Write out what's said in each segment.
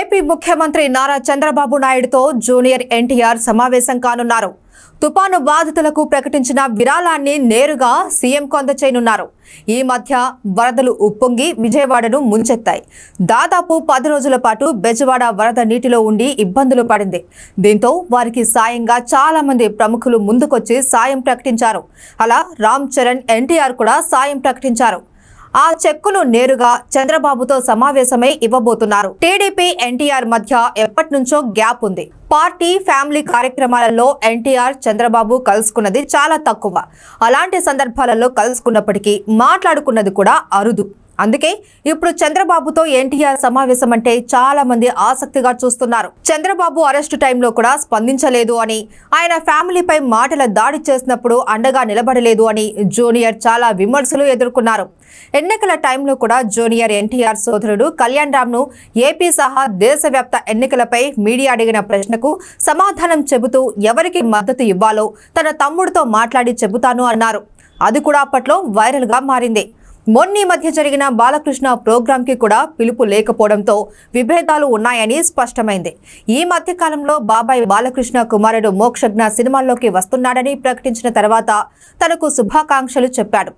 AP ముఖ్యమంత్రి నారా చంద్రబాబు నాయుడుతో junior NTR సమావేశం కానున్నారు తుపాను బాధితులకు ప్రకటించిన విరాళాన్ని నేరుగా సీఎంకు అందచేయనున్నారు ఈ మధ్య వరదలు ఉప్పొంగి విజయవాడను ముంచెత్తాయి దాదాపు పది రోజుల పాటు బెజవాడ వరద నీటిలో ఉండి ఇబ్బందులు పడింది దీంతో వారికి సాయంగా చాలా మంది ప్రముఖులు ముందుకొచ్చి సాయం ప్రకటించారు అలా రామ్ చరణ్ ఎన్టీఆర్ కూడా సాయం ప్రకటించారు ఆ చెక్కును నేరుగా చంద్రబాబుతో సమావేశమై ఇవ్వబోతున్నారు టీడీపీ ఎన్టీఆర్ మధ్య ఎప్పటినుంచో గ్యాప్ ఉంది పార్టీ ఫ్యామిలీ కార్యక్రమాలలో ఎన్టీఆర్ చంద్రబాబు కలుసుకున్నది చాలా తక్కువ అలాంటి సందర్భాలలో కలుసుకున్నప్పటికీ మాట్లాడుకున్నది కూడా అరుదు అందుకే ఇప్పుడు చంద్రబాబుతో ఎన్టీఆర్ సమావేశం అంటే చాలా మంది ఆసక్తిగా చూస్తున్నారు చంద్రబాబు అరెస్టు టైంలో కూడా స్పందించలేదు అని ఆయన ఫ్యామిలీపై మాటల దాడి చేసినప్పుడు అండగా నిలబడలేదు అని జూనియర్ చాలా విమర్శలు ఎదుర్కొన్నారు ఎన్నికల టైంలో కూడా జూనియర్ ఎన్టీఆర్ సోదరుడు కళ్యాణ్ రామ్ను ఏపీ సహా దేశవ్యాప్త ఎన్నికలపై మీడియా అడిగిన ప్రశ్నకు సమాధానం చెబుతూ ఎవరికి మద్దతు ఇవ్వాలో తన తమ్ముడితో మాట్లాడి చెబుతాను అన్నారు అది కూడా అప్పట్లో వైరల్గా మారింది మొన్నీ మధ్య జరిగిన బాలకృష్ణ ప్రోగ్రాంకి కూడా పిలుపు లేకపోవడంతో విభేదాలు ఉన్నాయని స్పష్టమైంది ఈ మధ్యకాలంలో బాబాయ్ బాలకృష్ణ కుమారుడు మోక్షజ్ఞ సినిమాల్లోకి వస్తున్నాడని ప్రకటించిన తర్వాత తనకు శుభాకాంక్షలు చెప్పాడు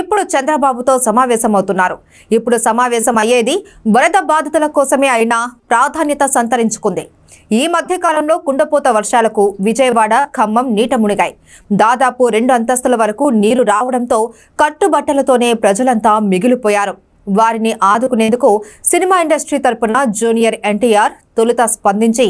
ఇప్పుడు చంద్రబాబుతో సమావేశమవుతున్నారు ఇప్పుడు సమావేశం అయ్యేది వరద బాధితుల కోసమే అయినా ప్రాధాన్యత సంతరించుకుంది ఈ మధ్య కాలంలో కుండపోత వర్షాలకు విజయవాడ ఖమ్మం నీట మునిగాయి దాదాపు రెండు అంతస్తుల వరకు నీరు రావడంతో కట్టుబట్టలతోనే ప్రజలంతా మిగిలిపోయారు వారిని ఆదుకునేందుకు సినిమా ఇండస్ట్రీ తరపున జూనియర్ ఎన్టీఆర్ తొలుత స్పందించి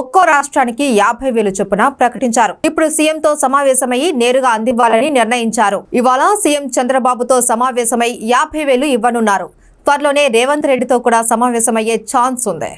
ఒక్కో రాష్ట్రానికి యాభై వేలు చొప్పున ప్రకటించారు ఇప్పుడు సీఎంతో సమావేశమై నేరుగా అందివ్వాలని నిర్ణయించారు ఇవాళ సీఎం చంద్రబాబుతో సమావేశమై యాభై వేలు ఇవ్వనున్నారు త్వరలోనే రేవంత్ రెడ్డితో కూడా సమావేశమయ్యే ఛాన్స్ ఉంది